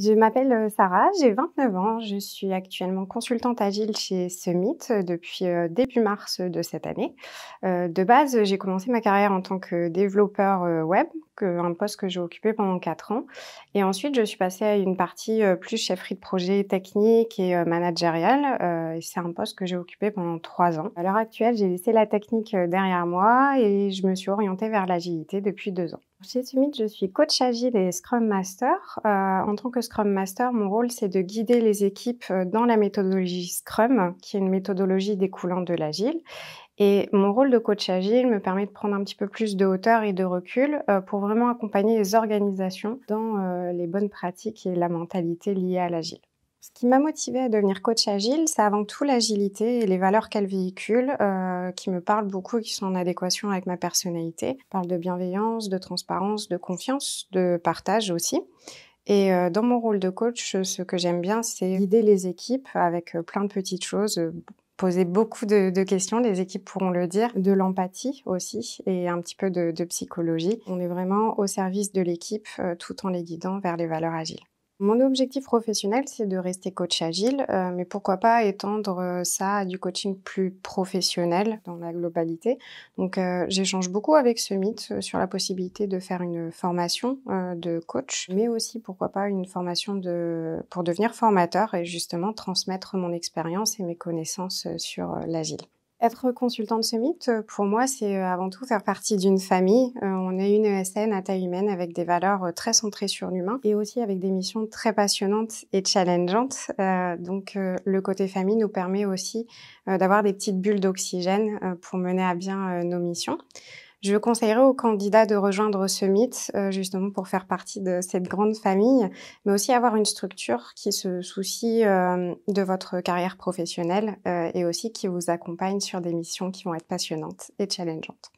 Je m'appelle euh, Sarah, j'ai 29 ans, je suis actuellement consultante agile chez Summit euh, depuis euh, début mars de cette année. De base, j'ai commencé ma carrière en tant que développeur web un poste que j'ai occupé pendant quatre ans. Et ensuite, je suis passée à une partie euh, plus chefferie de projet technique et euh, managériale. Euh, c'est un poste que j'ai occupé pendant trois ans. À l'heure actuelle, j'ai laissé la technique derrière moi et je me suis orientée vers l'agilité depuis deux ans. Chez Sumit, je suis coach agile et Scrum Master. en tant que Scrum Master, mon rôle, c'est de guider les équipes dans la méthodologie Scrum, qui est une méthodologie découlant de l'agile. Et mon rôle de coach agile me permet de prendre un petit peu plus de hauteur et de recul euh, pour vraiment accompagner les organisations dans euh, les bonnes pratiques et la mentalité liée à l'agile. Ce qui m'a motivée à devenir coach agile, c'est avant tout l'agilité et les valeurs qu'elle véhicule, euh, qui me parlent beaucoup et qui sont en adéquation avec ma personnalité. Je parle de bienveillance, de transparence, de confiance, de partage aussi. Et dans mon rôle de coach, ce que j'aime bien, c'est guider les équipes avec plein de petites choses, poser beaucoup de, questions, les équipes pourront le dire, de l'empathie aussi et un petit peu de, psychologie. On est vraiment au service de l'équipe euh, tout en les guidant vers les valeurs agiles. Mon objectif professionnel, c'est de rester coach agile, euh, mais pourquoi pas étendre euh, ça à du coaching plus professionnel dans la globalité. Donc euh, j'échange beaucoup avec ce mythe sur la possibilité de faire une formation de coach, mais aussi pourquoi pas une formation de... pour devenir formateur et justement transmettre mon expérience et mes connaissances sur l'agile. Être consultante Summit, euh, pour moi, c'est euh, avant tout faire partie d'une famille. Euh, on est une ESN à taille humaine avec des valeurs très centrées sur l'humain et aussi avec des missions très passionnantes et challengeantes. donc le côté famille nous permet aussi d'avoir des petites bulles d'oxygène pour mener à bien nos missions. Je conseillerais aux candidats de rejoindre ce mythe, euh, justement pour faire partie de cette grande famille, mais aussi avoir une structure qui se soucie euh, de votre carrière professionnelle euh, et aussi qui vous accompagne sur des missions qui vont être passionnantes et challengeantes.